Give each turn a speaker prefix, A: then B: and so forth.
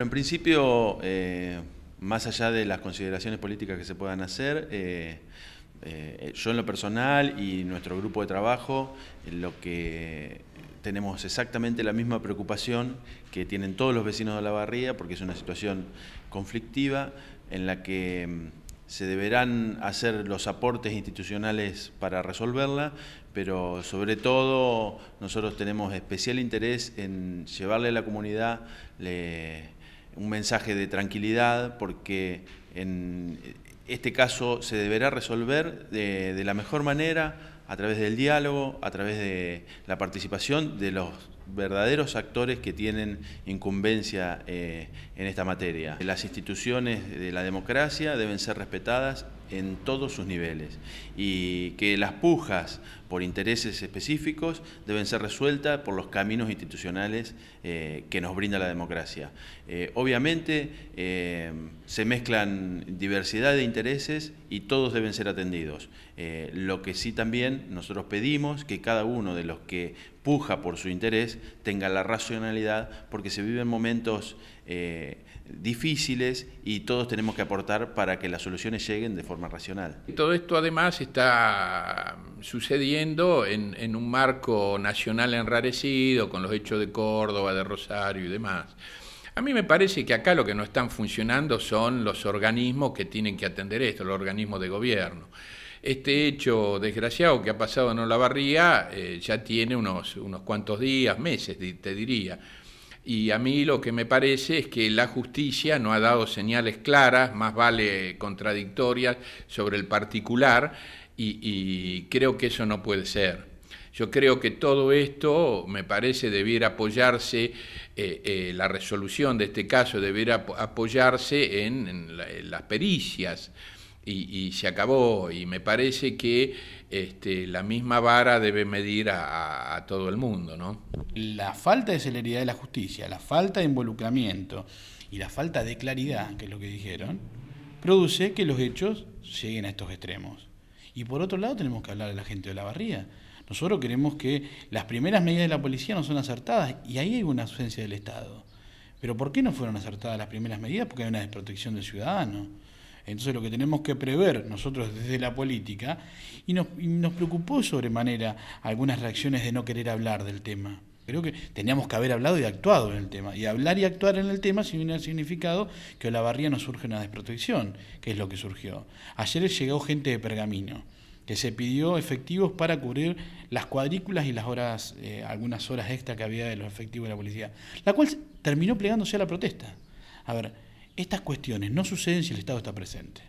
A: En principio, eh, más allá de las consideraciones políticas que se puedan hacer, eh, eh, yo en lo personal y nuestro grupo de trabajo, lo que tenemos exactamente la misma preocupación que tienen todos los vecinos de la barría, porque es una situación conflictiva en la que mm, se deberán hacer los aportes institucionales para resolverla, pero sobre todo nosotros tenemos especial interés en llevarle a la comunidad... Le, un mensaje de tranquilidad porque en este caso se deberá resolver de, de la mejor manera a través del diálogo, a través de la participación de los verdaderos actores que tienen incumbencia eh, en esta materia. Las instituciones de la democracia deben ser respetadas en todos sus niveles y que las pujas por intereses específicos deben ser resueltas por los caminos institucionales eh, que nos brinda la democracia. Eh, obviamente se mezclan diversidad de intereses y todos deben ser atendidos. lo que sí también nosotros pedimos que cada uno de los que por su interés tenga la racionalidad, porque se viven momentos eh, difíciles y todos tenemos que aportar para que las soluciones lleguen de forma racional.
B: Todo esto además está sucediendo en un marco nacional enrarecido, con los hechos de Córdoba, de Rosario y demás. A mí me parece que acá lo que no están funcionando son los organismos que tienen que atender esto, los organismos de gobierno. Este hecho desgraciado que ha pasado en Olavarría eh, ya tiene unos, unos cuantos días, meses, te diría. Y a mí lo que me parece es que la justicia no ha dado señales claras, más vale contradictorias, sobre el particular y, creo que eso no puede ser. Yo creo que todo esto, me parece, debiera apoyarse, eh, eh, la resolución de este caso debiera apoyarse en, en las pericias y, se acabó. Y me parece que este, la misma vara debe medir a, todo el mundo, ¿no? La
C: falta de celeridad de la justicia, la falta de involucramiento y la falta de claridad, que es lo que dijeron, produce que los hechos lleguen a estos extremos. Y por otro lado tenemos que hablar de la gente de la barría. Nosotros queremos que las primeras medidas de la policía no son acertadas y ahí hay una ausencia del Estado. Pero ¿por qué no fueron acertadas las primeras medidas? Porque hay una desprotección del ciudadano. Entonces lo que tenemos que prever nosotros desde la política, y nos, preocupó sobremanera algunas reacciones de no querer hablar del tema. Creo que teníamos que haber hablado y actuado en el tema. Y hablar y actuar en el tema significa significado que la barría no surge una desprotección, que es lo que surgió. Ayer llegó gente de pergamino que se pidió efectivos para cubrir las cuadrículas y las horas, eh, algunas horas extra que había de los efectivos de la policía, la cual terminó plegándose a la protesta. A ver, estas cuestiones no suceden si el Estado está presente.